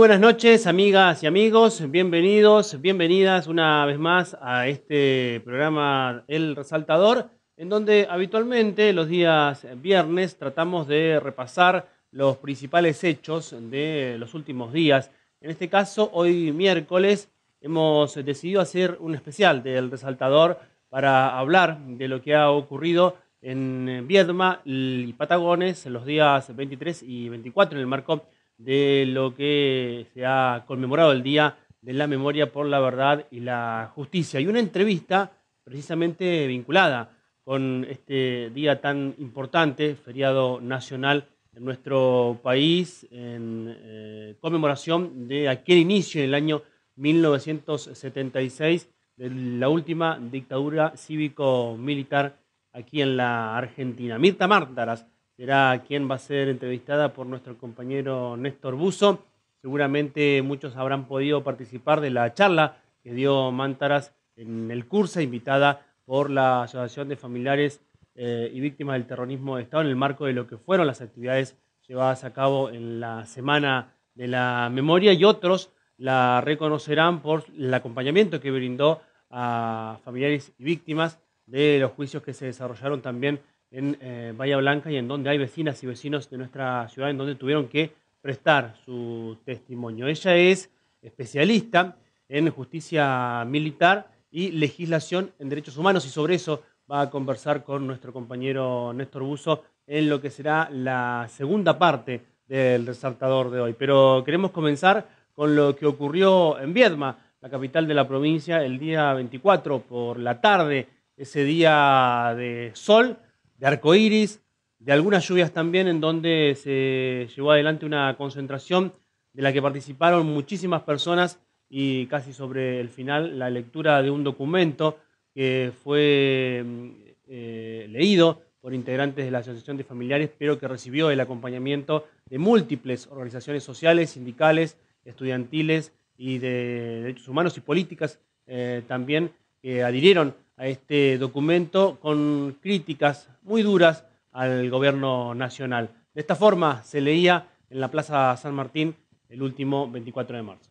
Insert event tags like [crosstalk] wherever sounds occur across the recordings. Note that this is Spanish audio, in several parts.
buenas noches, amigas y amigos. Bienvenidos, bienvenidas una vez más a este programa El Resaltador, en donde habitualmente los días viernes tratamos de repasar los principales hechos de los últimos días. En este caso, hoy miércoles, hemos decidido hacer un especial del Resaltador para hablar de lo que ha ocurrido en Viedma y Patagones los días 23 y 24 en el marco de lo que se ha conmemorado el Día de la Memoria por la Verdad y la Justicia. Y una entrevista precisamente vinculada con este día tan importante, feriado nacional en nuestro país, en eh, conmemoración de aquel inicio del año 1976 de la última dictadura cívico-militar aquí en la Argentina. Mirta Mártaras será quien va a ser entrevistada por nuestro compañero Néstor Buzo. Seguramente muchos habrán podido participar de la charla que dio Mántaras en el curso, invitada por la Asociación de Familiares eh, y Víctimas del Terrorismo de Estado en el marco de lo que fueron las actividades llevadas a cabo en la Semana de la Memoria y otros la reconocerán por el acompañamiento que brindó a familiares y víctimas de los juicios que se desarrollaron también en eh, Bahía Blanca y en donde hay vecinas y vecinos de nuestra ciudad en donde tuvieron que prestar su testimonio. Ella es especialista en justicia militar y legislación en derechos humanos y sobre eso va a conversar con nuestro compañero Néstor Buso en lo que será la segunda parte del resaltador de hoy. Pero queremos comenzar con lo que ocurrió en Viedma, la capital de la provincia, el día 24 por la tarde, ese día de sol de arcoíris, de algunas lluvias también en donde se llevó adelante una concentración de la que participaron muchísimas personas y casi sobre el final la lectura de un documento que fue mm, eh, leído por integrantes de la Asociación de Familiares, pero que recibió el acompañamiento de múltiples organizaciones sociales, sindicales, estudiantiles y de derechos humanos y políticas eh, también que adhirieron a este documento con críticas muy duras al gobierno nacional. De esta forma se leía en la Plaza San Martín el último 24 de marzo.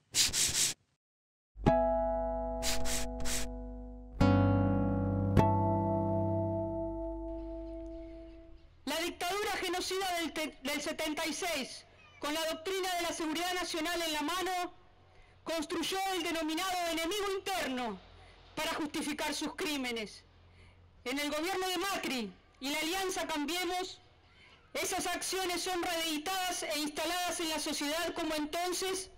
La dictadura genocida del, 76, con la doctrina de la seguridad nacional en la mano, construyó el denominado enemigo interno para justificar sus crímenes. En el gobierno de Macri y la Alianza Cambiemos, esas acciones son reeditadas e instaladas en la sociedad como entonces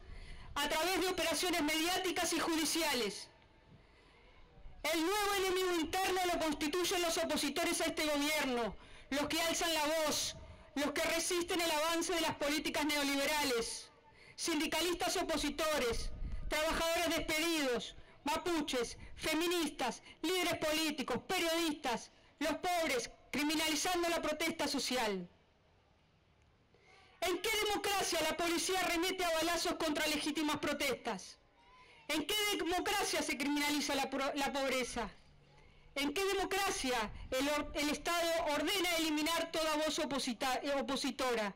a través de operaciones mediáticas y judiciales. El nuevo enemigo interno lo constituyen los opositores a este gobierno, los que alzan la voz, los que resisten el avance de las políticas neoliberales, sindicalistas opositores, trabajadores despedidos, mapuches, feministas, líderes políticos, periodistas, los pobres, criminalizando la protesta social. ¿En qué democracia la policía remete a balazos contra legítimas protestas? ¿En qué democracia se criminaliza la, pobreza? ¿En qué democracia el, el, Estado ordena eliminar toda voz opositora?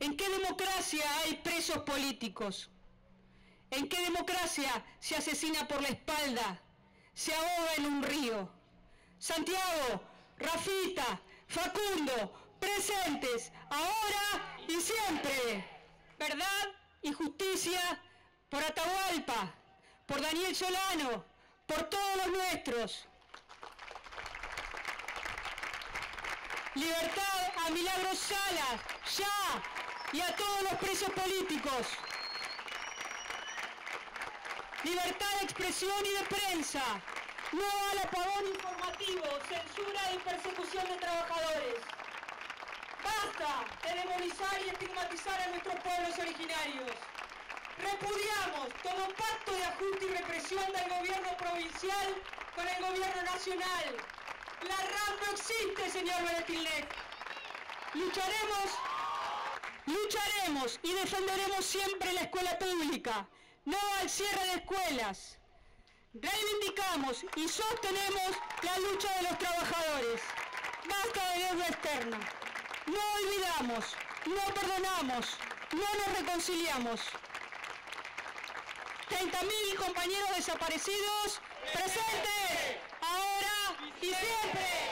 ¿En qué democracia hay presos políticos? ¿En qué democracia se asesina por la espalda? Se ahoga en un río. Santiago, Rafita, Facundo, presentes, ahora y siempre. Verdad y justicia por Atahualpa, por Daniel Solano, por todos los nuestros. Libertad a Milagros Salas, ya, y a todos los presos políticos libertad de expresión y de prensa, no al apagón informativo, censura y persecución de trabajadores. Basta de demonizar y estigmatizar a nuestros pueblos originarios. Repudiamos todo pacto de ajuste y represión del gobierno provincial con el gobierno nacional. La RAM no existe, señor Beretilnec. Lucharemos, lucharemos y defenderemos siempre la escuela pública no al cierre de escuelas. Reivindicamos y sostenemos la lucha de los trabajadores. Basta de deuda externa. No olvidamos, no perdonamos, no nos reconciliamos. 30.000 compañeros desaparecidos presentes, ahora y siempre.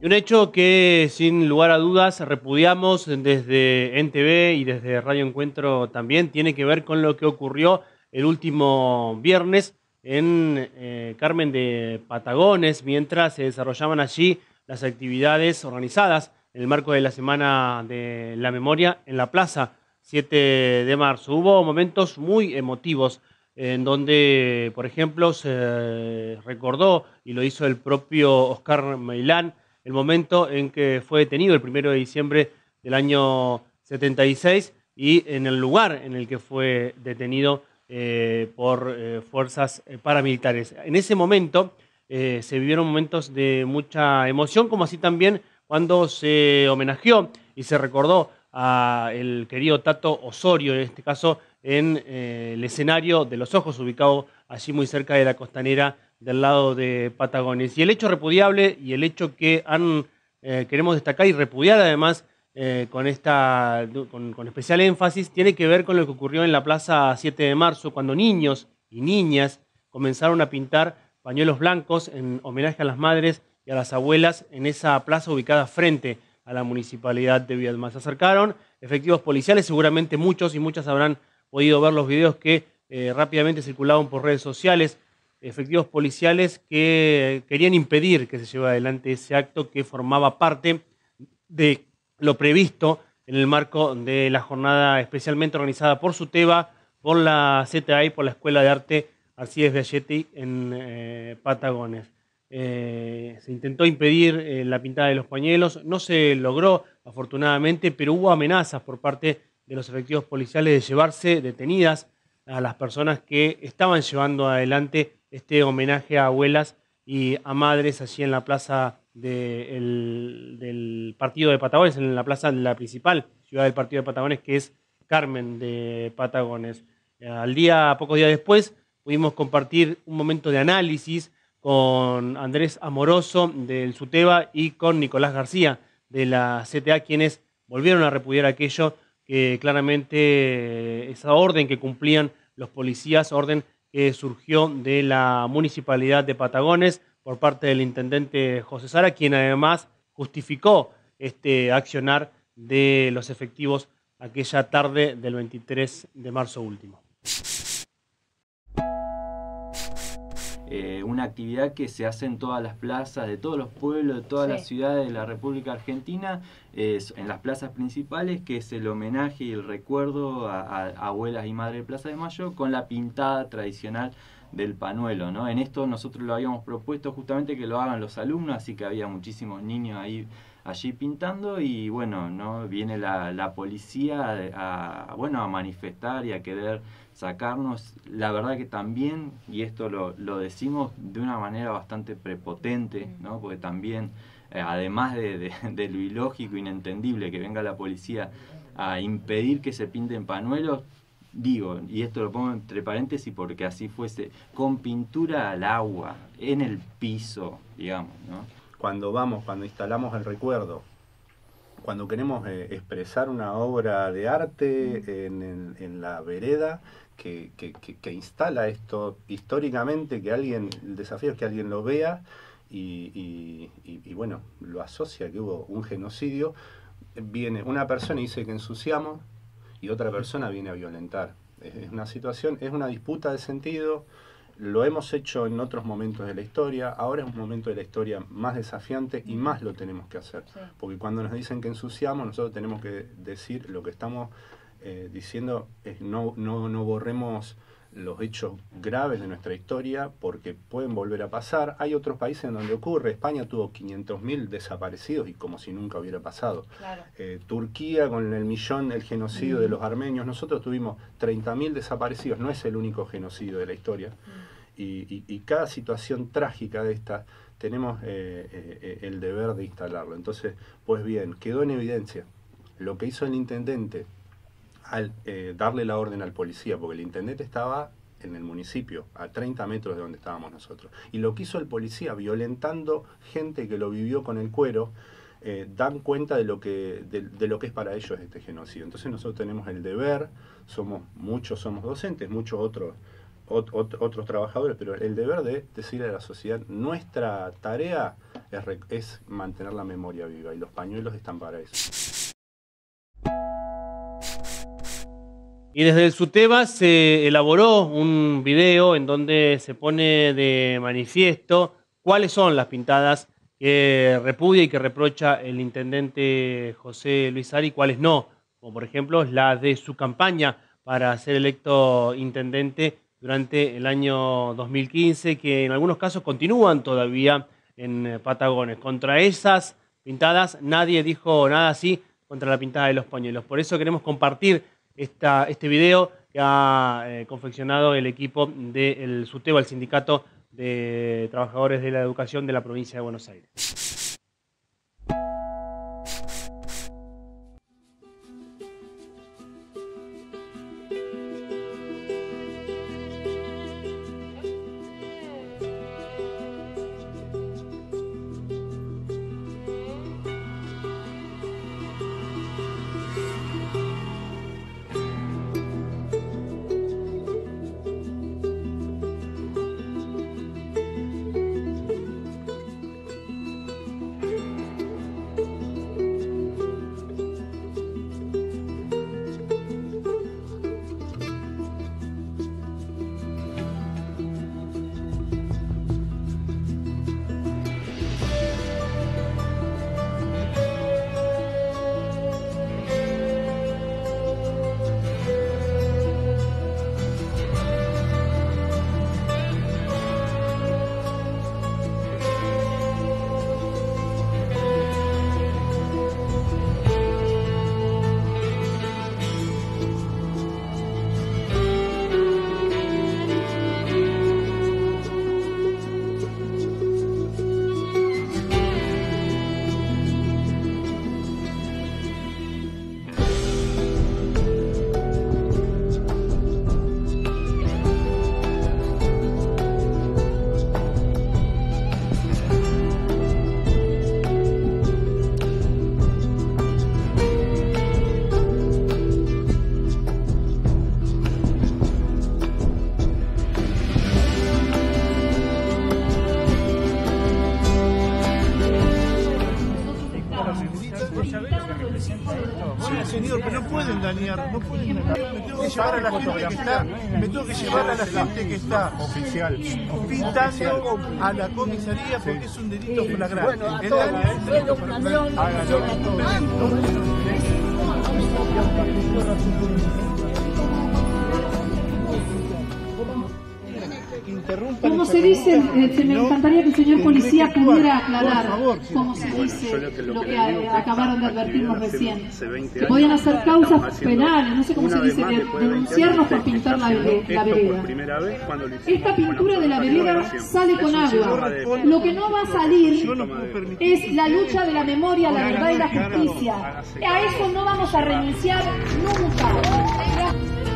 y Un hecho que sin lugar a dudas repudiamos desde NTV y desde Radio Encuentro también tiene que ver con lo que ocurrió el último viernes en eh, Carmen de Patagones, mientras se desarrollaban allí las actividades organizadas en el marco de la Semana de la Memoria en la Plaza 7 de marzo. Hubo momentos muy emotivos en donde, por ejemplo, se recordó, y lo hizo el propio Oscar Meilán, el momento en que fue detenido, el primero de diciembre del año 76, y en el lugar en el que fue detenido eh, por eh, fuerzas eh, paramilitares. En ese momento se vivieron momentos de mucha emoción, como así también cuando se homenajeó y se recordó a el querido Tato Osorio, en este caso en el escenario de Los Ojos, ubicado allí muy cerca de la costanera del lado de Patagones. Y el hecho repudiable y el hecho que han, eh, queremos destacar y repudiar además eh, con, esta, con, especial énfasis tiene que ver con lo que ocurrió en la Plaza 7 de Marzo, cuando niños y niñas comenzaron a pintar pañuelos blancos en homenaje a las madres y a las abuelas en esa plaza ubicada frente a la municipalidad de Viedma. Se acercaron efectivos policiales, seguramente muchos y muchas habrán podido ver los videos que eh, rápidamente circulaban por redes sociales efectivos policiales que querían impedir que se lleve adelante ese acto que formaba parte de lo previsto en el marco de la jornada especialmente organizada por SUTEBA, por la CTA y por la Escuela de Arte Arcides Valletti en eh, Patagones. Eh, se intentó impedir eh, la pintada de los pañuelos, no se logró afortunadamente, pero hubo amenazas por parte de los efectivos policiales de llevarse detenidas a las personas que estaban llevando adelante este homenaje a abuelas y a madres allí en la plaza del partido de Patagones, en la plaza de la principal ciudad del partido de Patagones, que es Carmen de Patagones. Eh, al día, pocos días después, pudimos compartir un momento de análisis con Andrés Amoroso del SUTEBA y con Nicolás García de la CTA, quienes volvieron a repudiar aquello que claramente eh, esa orden que cumplían los policías, orden que surgió de la municipalidad de Patagones por parte del intendente José Sara, quien además justificó este accionar de los efectivos aquella tarde del 23 de marzo último. Eh, una actividad que se hace en todas las plazas de todos los pueblos, de todas las ciudades de la República Argentina, en las plazas principales, que es el homenaje y el recuerdo a, abuelas y madres de Plaza de Mayo con la pintada tradicional del panuelo, ¿no? En esto nosotros lo habíamos propuesto justamente que lo hagan los alumnos, así que había muchísimos niños ahí allí pintando y bueno, ¿no? viene la, policía bueno, a manifestar y a querer sacarnos, la verdad que también, y esto lo, lo decimos de una manera bastante prepotente, ¿no? porque también, eh, además [laughs] de, lo ilógico, inentendible que venga la policía a impedir que se pinten panuelos, digo, y esto lo pongo entre paréntesis porque así fuese, con pintura al agua, en el piso, digamos. ¿no? Cuando vamos, cuando instalamos el recuerdo, cuando queremos eh, expresar una obra de arte en, la vereda que, instala esto históricamente, que alguien, el desafío es que alguien lo vea y, bueno, lo asocia que hubo un genocidio, viene una persona y dice que ensuciamos y otra persona viene a violentar. es una situación, es una disputa de sentido, lo hemos hecho en otros momentos de la historia, ahora es un momento de la historia más desafiante y mm. más lo tenemos que hacer. Porque cuando nos dicen que ensuciamos, nosotros tenemos que decir lo que estamos eh, diciendo, es no, no, no borremos los hechos graves de nuestra historia porque pueden volver a pasar. Hay otros países en donde ocurre. España tuvo 500.000 desaparecidos y como si nunca hubiera pasado. Eh, Turquía con el millón, el genocidio de los armenios. Nosotros tuvimos 30.000 desaparecidos. No es el único genocidio de la historia. Mm. y, cada situación trágica de esta tenemos eh, eh, el deber de instalarlo. Entonces, pues bien, quedó en evidencia lo que hizo el intendente al eh, darle la orden al policía, porque el intendente estaba en el municipio, a 30 metros de donde estábamos nosotros. Y lo que hizo el policía, violentando gente que lo vivió con el cuero, eh, dan cuenta de lo, que, de, lo que es para ellos este genocidio. Entonces nosotros tenemos el deber, somos muchos somos docentes, muchos otros, otros trabajadores, pero el deber de decirle a la sociedad, nuestra tarea es, es mantener la memoria viva y los pañuelos están para eso. Y desde el SUTEBA se elaboró un video en donde se pone de manifiesto cuáles son las pintadas que repudia y que reprocha el intendente José Luis Ari y cuáles no, como por ejemplo la de su campaña para ser electo intendente durante el año 2015, que en algunos casos continúan todavía en Patagones. Contra esas pintadas nadie dijo nada así contra la pintada de los pañuelos. Por eso queremos compartir este video que ha eh, confeccionado el equipo del SUTEBA, el Sindicato de Trabajadores de la Educación de la Provincia de Buenos Aires. Me tengo que llevar a la gente que está oficial pintando a la comisaría porque es un delito flagrante. Como se dice, se me encantaría señor policía pudiera aclarar, como se dice, lo, que, acabaron de advertirnos recién. Que podían hacer causas penales, no sé cómo se dice, denunciarnos por pintar la, la vereda. Esta pintura de la vereda sale con agua. Lo que no va a salir es la lucha de la memoria, la verdad y la justicia. A eso este no vamos a renunciar nunca.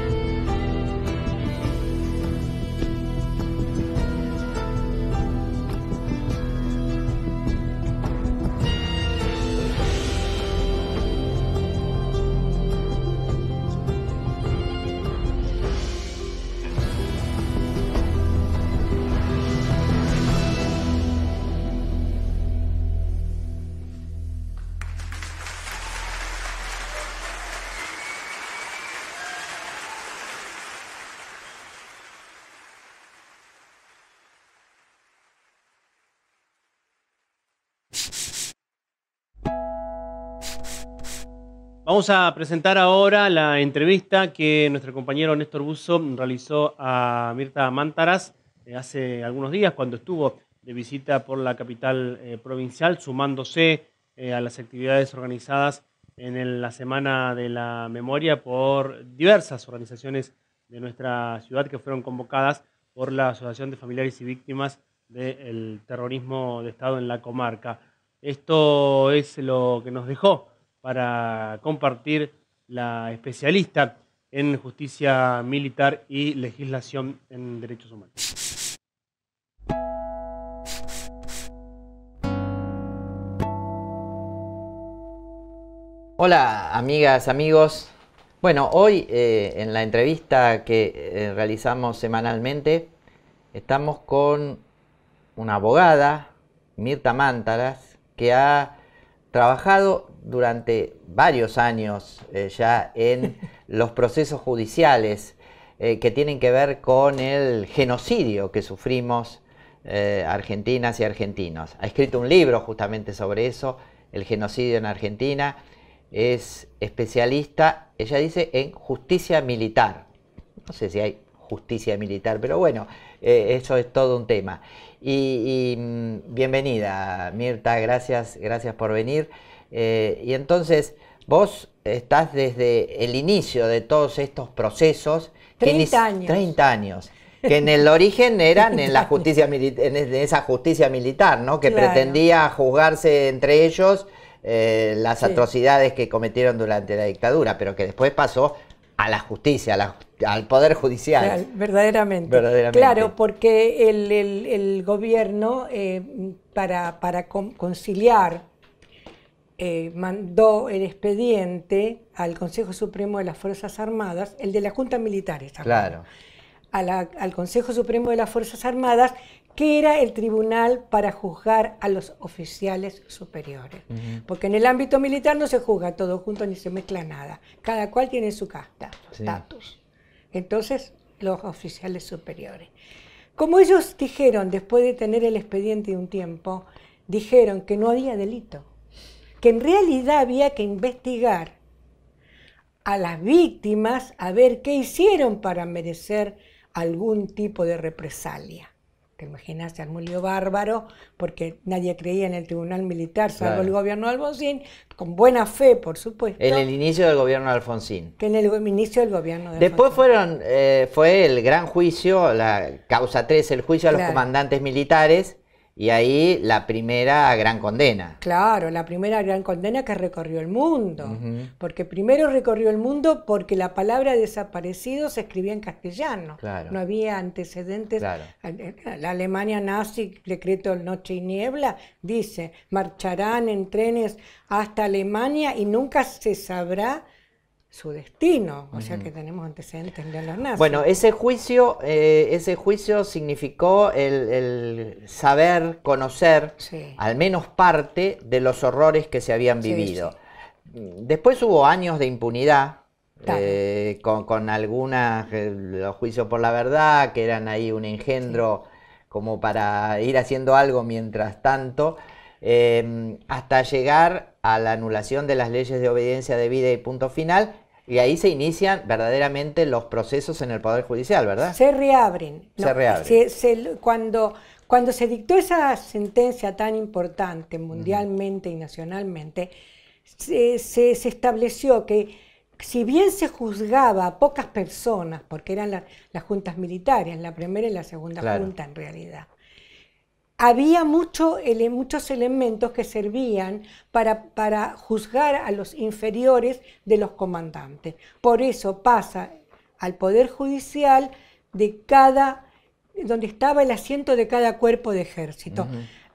Vamos a presentar ahora la entrevista que nuestro compañero Néstor Buzo realizó a Mirta Mántaras eh, hace algunos días cuando estuvo de visita por la capital eh, provincial, sumándose eh, a las actividades organizadas en la Semana de la Memoria por diversas organizaciones de nuestra ciudad que fueron convocadas por la Asociación de Familiares y Víctimas del Terrorismo de Estado en la comarca. Esto es lo que nos dejó para compartir la especialista en justicia militar y legislación en derechos humanos. Hola amigas, amigos. Bueno, hoy eh, en la entrevista que eh, realizamos semanalmente estamos con una abogada, Mirta Mántaras, que ha trabajado durante varios años eh, ya en [laughs] los procesos judiciales eh, que tienen que ver con el genocidio que sufrimos eh, argentinas y argentinos. Ha escrito un libro justamente sobre eso, el genocidio en Argentina. Es especialista, ella dice, en justicia militar. No sé si hay justicia militar, pero bueno, eso es todo un tema. Y, mm, bienvenida, Mirta, gracias, gracias por venir. Eh, y entonces, vos estás desde el inicio de todos estos procesos. 30 años. 30 años que en el [laughs] origen eran en la justicia en esa justicia militar, ¿no? Que pretendía juzgarse entre ellos eh, las atrocidades que cometieron durante la dictadura, pero que después pasó a la justicia, a la al Poder Judicial. verdaderamente. Claro, porque el, gobierno, eh, para, conciliar, eh, mandó el expediente al Consejo Supremo de las Fuerzas Armadas, el de la Junta Militar, Claro. al Consejo Supremo de las Fuerzas Armadas, que era el tribunal para juzgar a los oficiales superiores. Porque en el ámbito militar no se juzga todo junto ni se mezcla nada. Cada cual tiene su casta, su estatus. Entonces, los oficiales superiores. Como ellos dijeron, después de tener el expediente de un tiempo, dijeron que no había delito, que en realidad había que investigar a las víctimas a ver qué hicieron para merecer algún tipo de represalia te imaginas, Armulio bárbaro, porque nadie creía en el tribunal militar, salvo el gobierno de Alfonsín, con buena fe, por supuesto. En el inicio del gobierno de Alfonsín. en el, inicio del gobierno Después fueron, eh, fue el gran juicio, la causa 3, el juicio a los comandantes militares, y ahí la primera gran condena. Claro, la primera gran condena que recorrió el mundo. Porque primero recorrió el mundo porque la palabra desaparecido se escribía en castellano. No había antecedentes. Eh, la Alemania nazi, decreto Noche y Niebla, dice, marcharán en trenes hasta Alemania y nunca se sabrá su destino, o sea que tenemos antecedentes de los nazis. Bueno, ese juicio, eh, ese juicio significó el, saber, conocer, al menos parte de los horrores que se habían vivido. Después hubo años de impunidad, eh, con, con algunas, eh, los juicios por la verdad, que eran ahí un engendro como para ir haciendo algo mientras tanto. hasta llegar a la anulación de las leyes de obediencia de vida y punto final, y ahí se inician verdaderamente los procesos en el Poder Judicial, ¿verdad? Se reabren. se cuando, cuando se dictó esa sentencia tan importante mundialmente y nacionalmente, se, se, estableció que si bien se juzgaba a pocas personas, porque eran las juntas militares, la primera y la segunda junta en realidad, había muchos elementos que servían para, para juzgar a los inferiores de los comandantes. Por eso pasa al Poder Judicial de cada, donde estaba el asiento de cada cuerpo de ejército.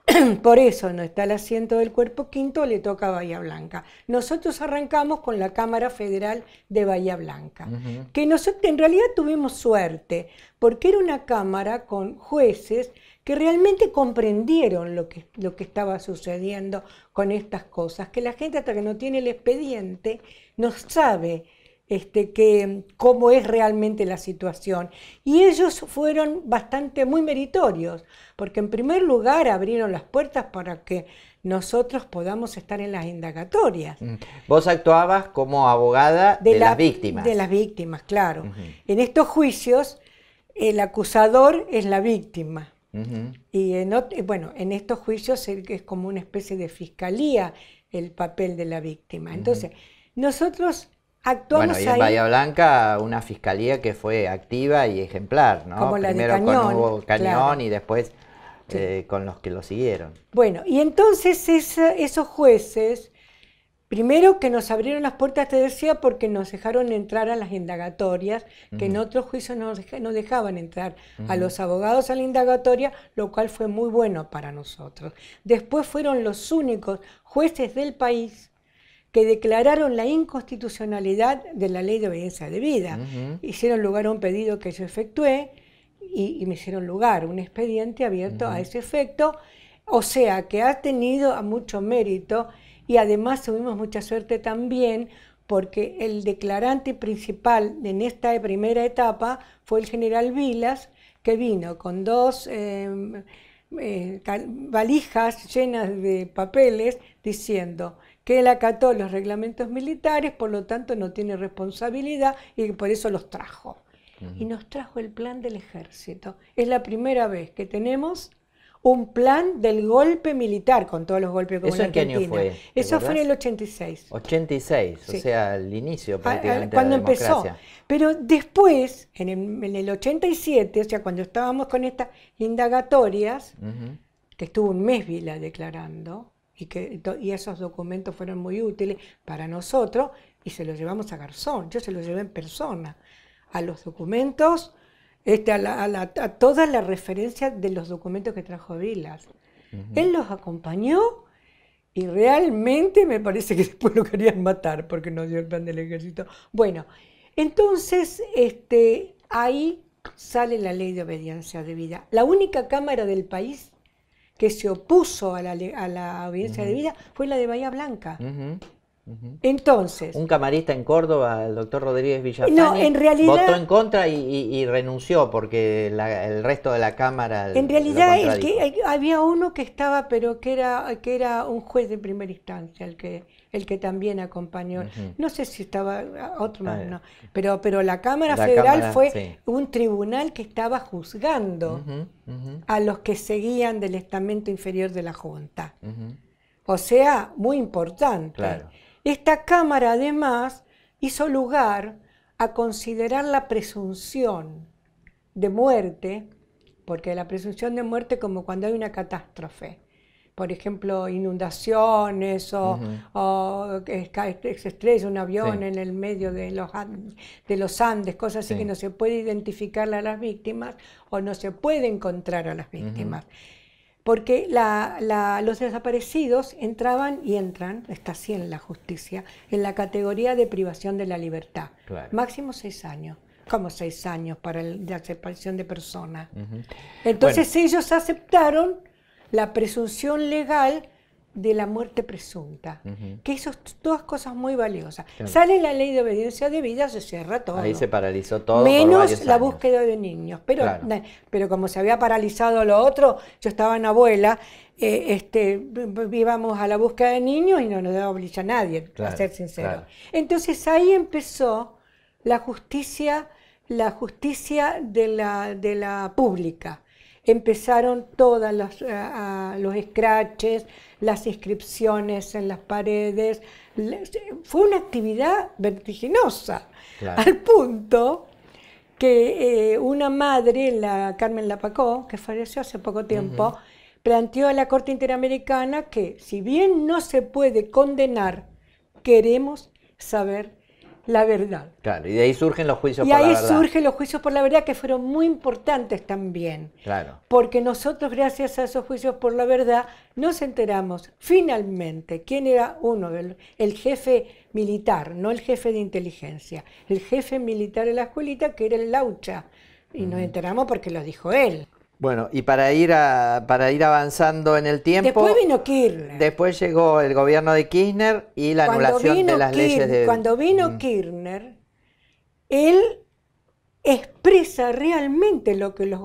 [clears throat] Por eso no está el asiento del cuerpo quinto, le toca a Bahía Blanca. Nosotros arrancamos con la Cámara Federal de Bahía Blanca, que nosotros en realidad tuvimos suerte, porque era una Cámara con jueces que realmente comprendieron lo que, lo que estaba sucediendo con estas cosas, que la gente hasta que no tiene el expediente no sabe este, que, cómo es realmente la situación. Y ellos fueron bastante muy meritorios, porque en primer lugar abrieron las puertas para que nosotros podamos estar en las indagatorias. Mm. Vos actuabas como abogada de, las víctimas. De las víctimas, claro. En estos juicios, el acusador es la víctima. Y bueno, en estos juicios es como una especie de fiscalía el papel de la víctima. Entonces, nosotros actuamos en Bahía Blanca una fiscalía que fue activa y ejemplar, ¿no? Primero Cañón, con Hugo Cañón y después eh, con los que lo siguieron. Bueno, y entonces es, esos jueces Primero que nos abrieron las puertas, te decía, porque nos dejaron entrar a las indagatorias, que en otros juicios no, dejaban entrar a los abogados a la indagatoria, lo cual fue muy bueno para nosotros. Después fueron los únicos jueces del país que declararon la inconstitucionalidad de la ley de obediencia de vida. Hicieron lugar a un pedido que yo efectué y, y me hicieron lugar, un expediente abierto a ese efecto. O sea, que ha tenido mucho mérito y además tuvimos mucha suerte también porque el declarante principal en esta primera etapa fue el general Vilas, que vino con dos eh, eh, valijas llenas de papeles diciendo que él acató los reglamentos militares, por lo tanto no tiene responsabilidad y por eso los trajo. Y nos trajo el plan del ejército. Es la primera vez que tenemos un plan del golpe militar, con todos los golpes que ¿Eso en qué año fue? Eso fue en el 86. 86, o sea, el inicio prácticamente Cuando empezó. Pero después, en el, 87, o sea, cuando estábamos con estas indagatorias, que estuvo un mes Vila declarando, y, que, y esos documentos fueron muy útiles para nosotros, y se los llevamos a Garzón, yo se los llevé en persona, a los documentos este, a, toda la, referencia todas las referencias de los documentos que trajo Vilas. Él los acompañó y realmente me parece que [laughs] después lo querían matar porque no dio el plan del ejército. Bueno, entonces este, ahí sale la ley de obediencia vida. La única cámara del país que se opuso a la, obediencia de vida fue la de Bahía Blanca. Entonces. Un camarista en Córdoba, el doctor Rodríguez Villafani, votó en contra y, renunció porque el resto de la Cámara. En realidad, que, había uno que estaba, pero que era, que era un juez de primera instancia, el que, el que también acompañó. No sé si estaba ah, otro Pero, pero la Cámara Federal fue un tribunal que estaba juzgando a los que seguían del estamento inferior de la Junta. O sea, muy importante. Esta Cámara además hizo lugar a considerar la presunción de muerte, porque la presunción de muerte como cuando hay una catástrofe, por ejemplo, inundaciones o, se estrella un avión en el medio de los, Andes, cosas así que no se puede identificar a las víctimas o no se puede encontrar a las víctimas porque la, los desaparecidos entraban y entran, está así en la justicia, en la categoría de privación de la libertad. Máximo seis años, como seis años para la separación de personas. Entonces ellos aceptaron la presunción legal de la muerte presunta, que eso dos cosas muy valiosas. Sale la ley de obediencia de vida, se cierra todo. Ahí se paralizó todo. Menos la búsqueda de niños. Pero, pero como se había paralizado lo otro, yo estaba en abuela, eh, este, íbamos a la búsqueda de niños y no nos obliga a nadie, a ser sincero. Entonces ahí empezó la justicia, la justicia de la, de la pública empezaron todos eh, los escraches, las inscripciones en las paredes. Fue una actividad vertiginosa, al punto que eh, una madre, la Carmen Lapacó, que falleció hace poco tiempo, planteó a la Corte Interamericana que si bien no se puede condenar, queremos saber la verdad. Claro, y de ahí surgen los juicios por la verdad. Y ahí surgen los juicios por la verdad que fueron muy importantes también. Claro. Porque nosotros, gracias a esos juicios por la verdad, nos enteramos finalmente quién era uno, el, jefe militar, no el jefe de inteligencia, el jefe militar de la escuelita que era el Laucha. Y nos enteramos porque lo dijo él. Bueno, y para ir, para ir avanzando en el tiempo. Después vino Kirchner. Después llegó el gobierno de Kirchner y la anulación de las leyes Cuando vino mm. Kirchner, él expresa realmente lo que los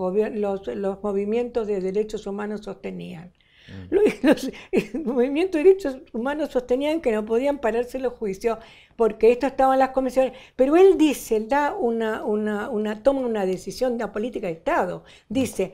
movimientos de derechos humanos sostenían. [laughs] Los, movimientos de derechos humanos sostenían que no podían pararse los juicios porque esto estaba en las comisiones. Pero él dice, él da una, una, toma una decisión de la política de Estado. Dice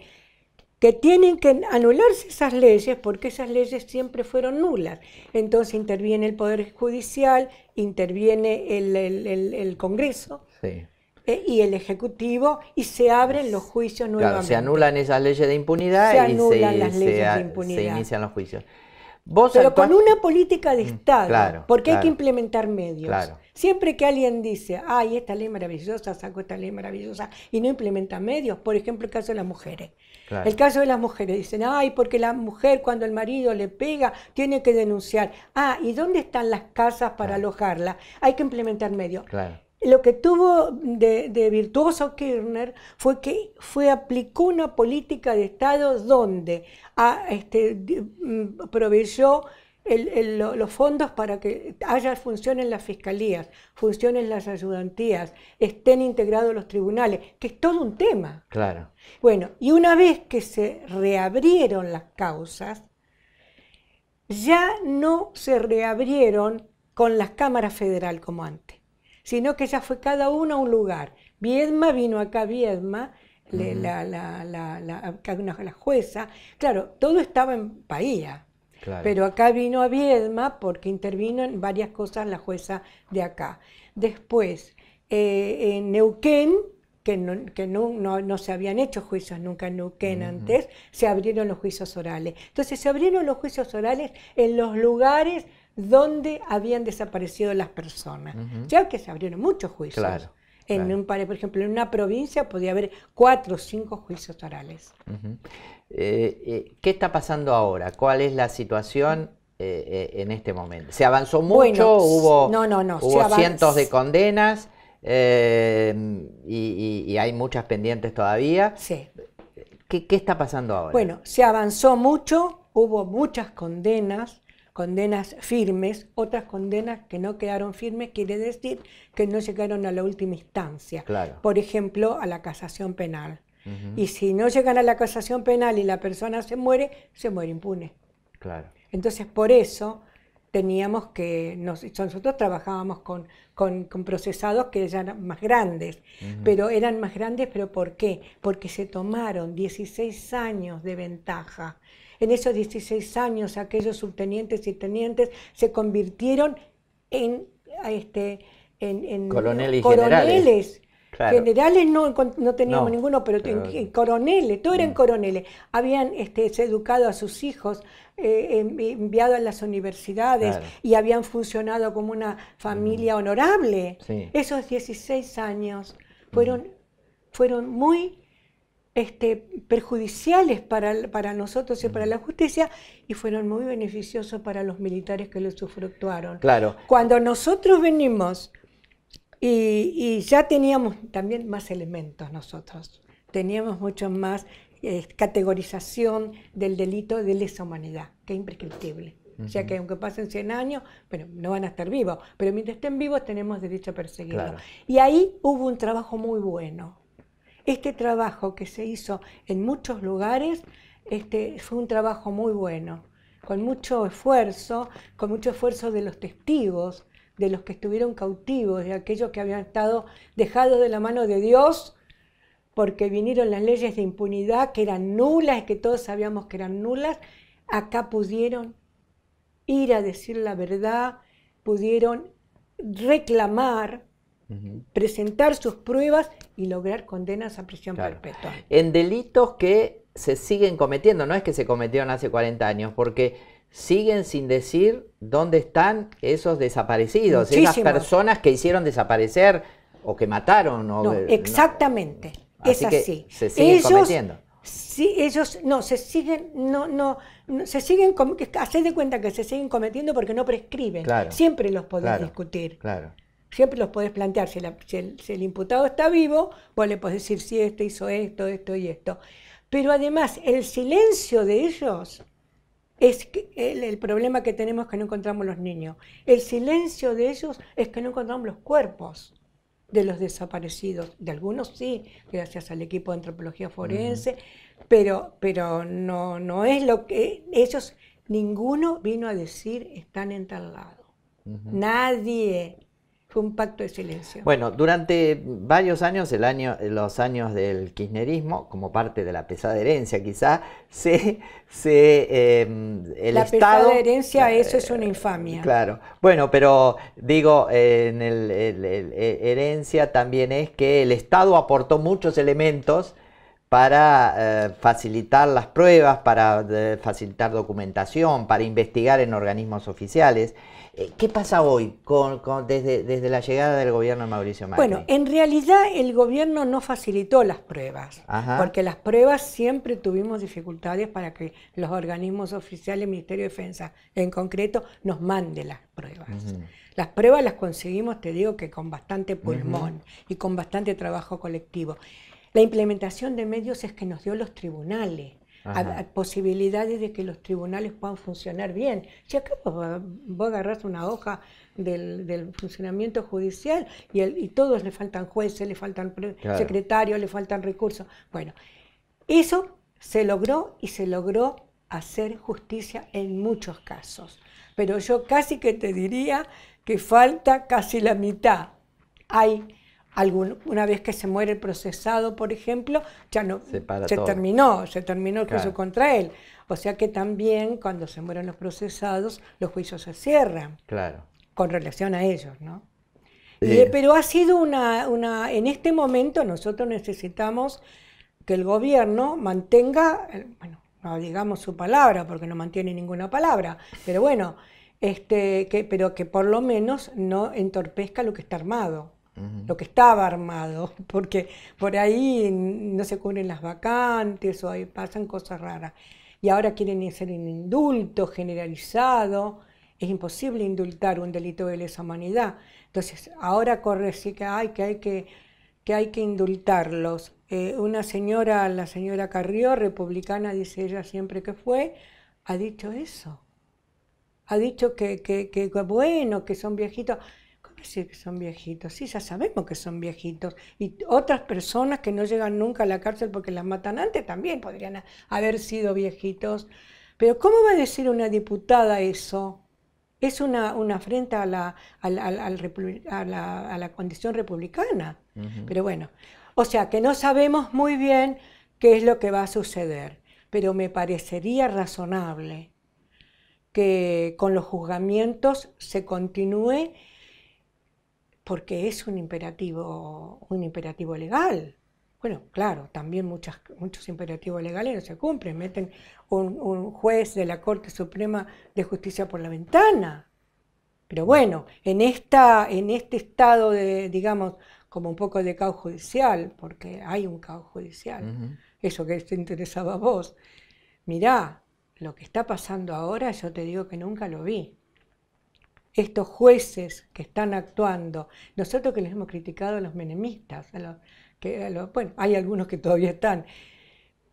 que tienen que anularse esas leyes porque esas leyes siempre fueron nulas. Entonces interviene el Poder Judicial, interviene el, el, el Congreso. Sí. ¿eh? y el Ejecutivo y se abren los juicios nuevamente. se anulan esas leyes de impunidad se las leyes de impunidad. se inician los juicios. Pero con una política de mm, Estado, porque hay que implementar medios. Siempre que alguien dice, ay, esta ley maravillosa, saco esta ley maravillosa, y no implementa medios, por ejemplo, el caso de las mujeres. El caso de las mujeres, dicen, ay, porque la mujer cuando el marido le pega tiene que denunciar. Ah, ¿y dónde están las casas para alojarla? Hay que implementar medios. Claro. Lo que tuvo de, virtuoso Kirchner fue que fue, aplicó una política de Estado donde este, mm, proveyó los fondos para que haya en las fiscalías, funcionen las ayudantías, estén integrados los tribunales, que es todo un tema. Claro. Bueno, y una vez que se reabrieron las causas, ya no se reabrieron con las cámaras federal como antes sino que ya fue cada uno a un lugar. Viedma vino acá, Viedma, la, la, jueza, claro, todo estaba en Bahía. Pero acá vino a Viedma porque intervino en varias cosas la jueza de acá. Después, eh, en Neuquén, que, no, se habían hecho juicios nunca en Neuquén antes, se abrieron los juicios orales. Entonces se abrieron los juicios orales en los lugares dónde habían desaparecido las personas, ya que se abrieron muchos juicios. en un por ejemplo, en una provincia podía haber cuatro o cinco juicios orales. Eh, eh, ¿Qué está pasando ahora? ¿Cuál es la situación eh, en este momento? ¿Se avanzó mucho? ¿Hubo, no, no, no, hubo cientos de condenas? Y, hay muchas pendientes todavía. Sí. ¿Qué, ¿Qué está pasando ahora? Bueno, se avanzó mucho, hubo muchas condenas, condenas firmes, otras condenas que no quedaron firmes, quiere decir que no llegaron a la última instancia. Por ejemplo, a la casación penal. Y si no llegan a la casación penal y la persona se muere, se muere impune. Claro. Entonces, por eso teníamos que, nosotros trabajábamos con, procesados que eran más grandes, pero eran más grandes, pero ¿por qué? Porque se tomaron 16 años de ventaja en esos 16 años aquellos subtenientes y tenientes se convirtieron en, este, en, coroneles. Generales no, no teníamos ninguno, pero, En, coroneles, todos eran mm. coroneles. Habían este, educado a sus hijos, eh, enviado a las universidades y habían funcionado como una familia mm. honorable. Esos 16 años fueron, mm. fueron muy este, perjudiciales para, nosotros y para la justicia y fueron muy beneficiosos para los militares que lo sufructuaron. Claro. Cuando nosotros venimos y, ya teníamos también más elementos nosotros, teníamos mucho más eh, categorización del delito de lesa humanidad, que es imprescriptible. O sea que aunque pasen 100 años, bueno, no van a estar vivos, pero mientras estén vivos tenemos derecho a perseguirlos. Y ahí hubo un trabajo muy bueno, este trabajo que se hizo en muchos lugares este, fue un trabajo muy bueno, con mucho esfuerzo, con mucho esfuerzo de los testigos, de los que estuvieron cautivos, de aquellos que habían estado dejados de la mano de Dios, porque vinieron las leyes de impunidad que eran nulas, que todos sabíamos que eran nulas, acá pudieron ir a decir la verdad, pudieron reclamar presentar sus pruebas y lograr condenas a prisión perpetua. En delitos que se siguen cometiendo, no es que se cometieron hace 40 años, porque siguen sin decir dónde están esos desaparecidos, esas personas que hicieron desaparecer o que mataron. exactamente, es así. Se siguen ellos, cometiendo. ellos no se siguen, no, no, se siguen, haced de cuenta que se siguen cometiendo porque no prescriben. Siempre los podés discutir. Claro siempre los podés plantear. Si, el, imputado está vivo, vos le podés decir si esto este hizo esto, esto y esto. Pero además, el silencio de ellos es el, el, problema que tenemos que no encontramos los niños. El silencio de ellos es que no encontramos los cuerpos de los desaparecidos. De algunos sí, gracias al equipo de antropología forense, pero, pero no, no es lo que ellos, ninguno vino a decir están en tal lado. Nadie fue un pacto de silencio. Bueno, durante varios años, el año, los años del kirchnerismo, como parte de la pesada herencia quizás [laughs] se, se eh, el la Estado... pesada herencia, eh, eso es una infamia. Claro. Bueno, pero digo, en el, eh, herencia también es que el Estado aportó muchos elementos para eh, facilitar las pruebas, para eh, facilitar documentación, para investigar en organismos oficiales. Eh, ¿Qué pasa hoy con, desde, la llegada del gobierno de Mauricio Macri? Bueno, en realidad el gobierno no facilitó las pruebas, porque las pruebas siempre tuvimos dificultades para que los organismos oficiales, Ministerio de Defensa en concreto, nos mande las pruebas. Las pruebas las conseguimos, te digo, que con bastante pulmón y con bastante trabajo colectivo. La implementación de medios es que nos dio los tribunales, posibilidades de que los tribunales puedan funcionar bien. Si acá vos, vos una hoja del, funcionamiento judicial y, el, todos le faltan jueces, le faltan secretarios, le faltan recursos. Bueno, eso se logró y se logró hacer justicia en muchos casos. Pero yo casi que te diría que falta casi la mitad. Hay Algún, una vez que se muere el procesado, por ejemplo, ya no se, terminó, se terminó el juicio contra él. O sea que también cuando se mueren los procesados, los juicios se cierran. Claro. Con relación a ellos, ¿no? Eh, pero ha sido una, En este momento nosotros necesitamos que el gobierno mantenga, eh, bueno, digamos su palabra, porque no mantiene ninguna palabra, pero bueno, este, pero que por lo menos no entorpezca lo que está armado lo que estaba armado, [laughs] porque por ahí no se cubren las vacantes o ahí pasan cosas raras. Y ahora quieren hacer un indulto generalizado. Es imposible indultar un delito de lesa humanidad. Entonces, ahora corre que, que, hay que, que hay que indultarlos. Eh, una señora, la señora Carrió, republicana, dice ella siempre que fue, ha dicho eso. Ha dicho que, que, que bueno, que son viejitos decir que son viejitos? Sí, ya sabemos que son viejitos. Y otras personas que no llegan nunca a la cárcel porque las matan antes también podrían haber sido viejitos. Pero ¿cómo va a decir una diputada eso? Es una, una afrenta a la, condición republicana. Pero bueno, o sea que no sabemos muy bien qué es lo que va a suceder, pero me parecería razonable que con los juzgamientos se continúe porque es un imperativo, un imperativo legal. Bueno, claro, también muchas, muchos imperativos legales no se cumplen, meten un, juez de la Corte Suprema de Justicia por la ventana. Pero bueno, en, esta, en este estado de, digamos, como un poco de caos judicial, porque hay un caos judicial, eso que te interesaba a vos, mirá, lo que está pasando ahora yo te digo que nunca lo vi estos jueces que están actuando, nosotros que les hemos criticado a los menemistas, bueno, hay algunos que todavía están,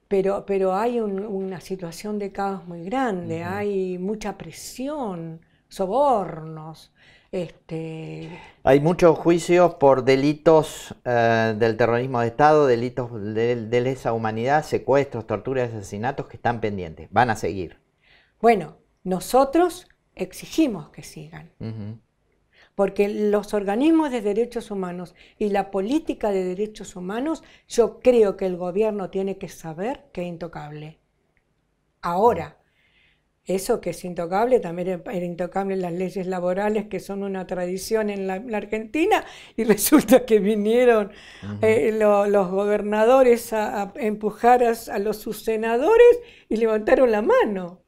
pero, pero hay una situación de caos muy grande, hay mucha presión, sobornos. Este... Hay muchos juicios por delitos eh, del terrorismo de Estado, delitos de, de, lesa humanidad, secuestros, torturas, asesinatos que están pendientes. Van a seguir. Bueno, nosotros exigimos que sigan. Porque los organismos de derechos humanos y la política de derechos humanos, yo creo que el gobierno tiene que saber que es intocable. Ahora, eso que es intocable, también es intocable las leyes laborales, que son una tradición en la, Argentina, y [laughs] resulta que vinieron eh, los gobernadores a, empujar a, los sus senadores y levantaron la mano.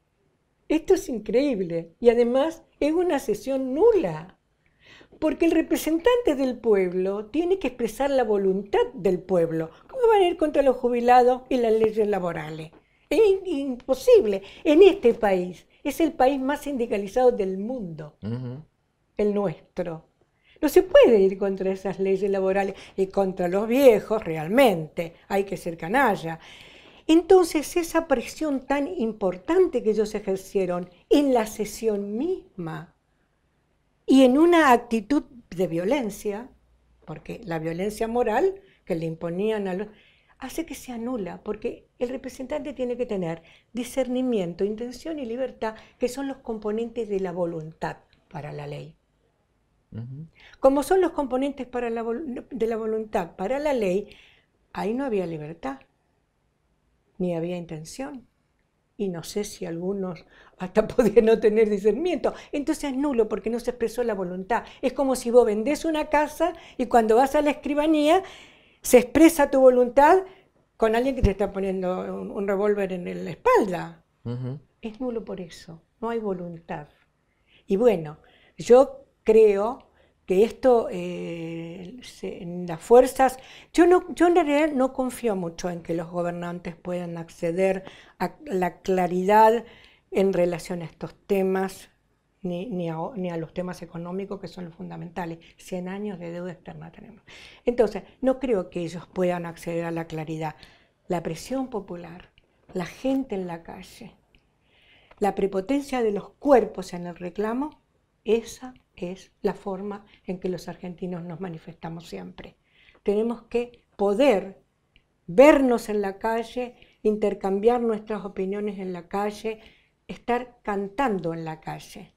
Esto es increíble y además es una sesión nula, porque el representante del pueblo tiene que expresar la voluntad del pueblo. ¿Cómo van a ir contra los jubilados y las leyes laborales? Es imposible en este país. Es el país más sindicalizado del mundo, el nuestro. No se puede ir contra esas leyes laborales y contra los viejos realmente. Hay que ser canalla. Entonces esa presión tan importante que ellos ejercieron en la sesión misma y en una actitud de violencia, porque la violencia moral que le imponían a los... hace que se anula, porque el representante tiene que tener discernimiento, intención y libertad, que son los componentes de la voluntad para la ley. Como son los componentes para de la voluntad para la ley, ahí no había libertad ni había intención. Y no sé si algunos hasta [laughs] podían no tener discernimiento. Entonces es nulo porque no se expresó la voluntad. Es como si vos vendés una casa y cuando vas a la escribanía se expresa tu voluntad con alguien que te está poniendo un, revólver en la espalda. Es nulo por eso. No hay voluntad. Y bueno, yo creo que esto, eh, las fuerzas, yo, no, yo en realidad no confío mucho en que los gobernantes puedan acceder a la claridad en relación a estos temas, ni, ni, a, ni a los temas económicos que son los fundamentales. 100 años de deuda externa tenemos. Entonces, no creo que ellos puedan acceder a la claridad. La presión popular, la gente en la calle, la prepotencia de los cuerpos en el reclamo, esa es la forma en que los argentinos nos manifestamos siempre. Tenemos que poder vernos en la calle, intercambiar nuestras opiniones en la calle, estar cantando en la calle,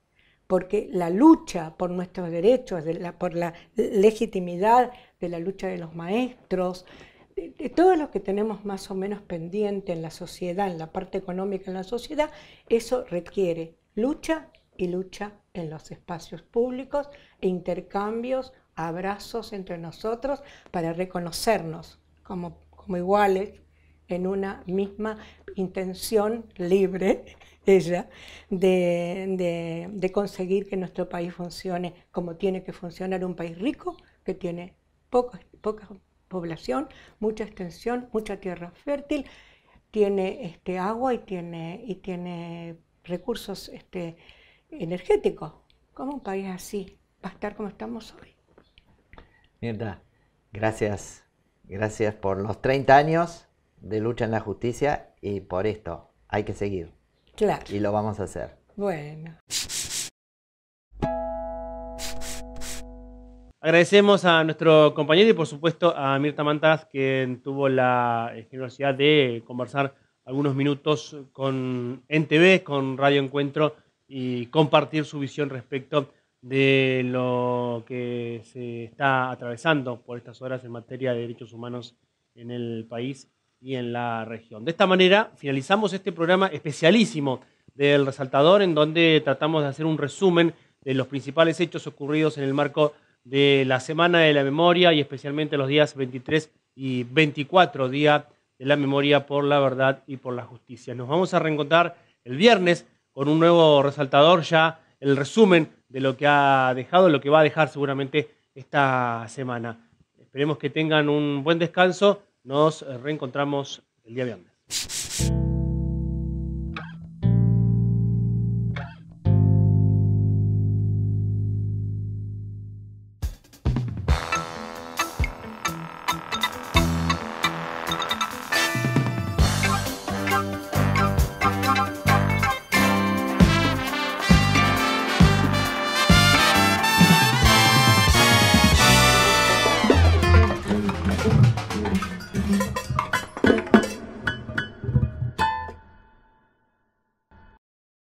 porque la lucha por nuestros derechos, por la legitimidad de la lucha de los maestros, de, todos los que tenemos más o menos pendiente en la sociedad, en la parte económica, en la sociedad, eso requiere lucha y lucha en los espacios públicos e intercambios, abrazos entre nosotros para reconocernos como, como iguales en una misma intención libre, [laughs] ella, de, de, de conseguir que nuestro país funcione como tiene que funcionar un país rico, que tiene poca, poca población, mucha extensión, mucha tierra fértil, tiene este, agua y tiene, y tiene recursos este, energético. ¿Cómo un país así va a estar como estamos hoy? Mirta, gracias. Gracias por los 30 años de lucha en la justicia y por esto. Hay que seguir. Claro. Y lo vamos a hacer. Bueno. Agradecemos a nuestro compañero y por supuesto a Mirta Mantas, quien tuvo la eh, generosidad de conversar algunos minutos con NTV, con Radio Encuentro y compartir su visión respecto de lo que se está atravesando por estas horas en materia de derechos humanos en el país y en la región. De esta manera finalizamos este programa especialísimo del resaltador en donde tratamos de hacer un resumen de los principales hechos ocurridos en el marco de la Semana de la Memoria y especialmente los días 23 y 24, Día de la Memoria por la Verdad y por la Justicia. Nos vamos a reencontrar el viernes con un nuevo resaltador, ya el resumen de lo que ha dejado, lo que va a dejar seguramente esta semana. Esperemos que tengan un buen descanso. Nos reencontramos el día viernes.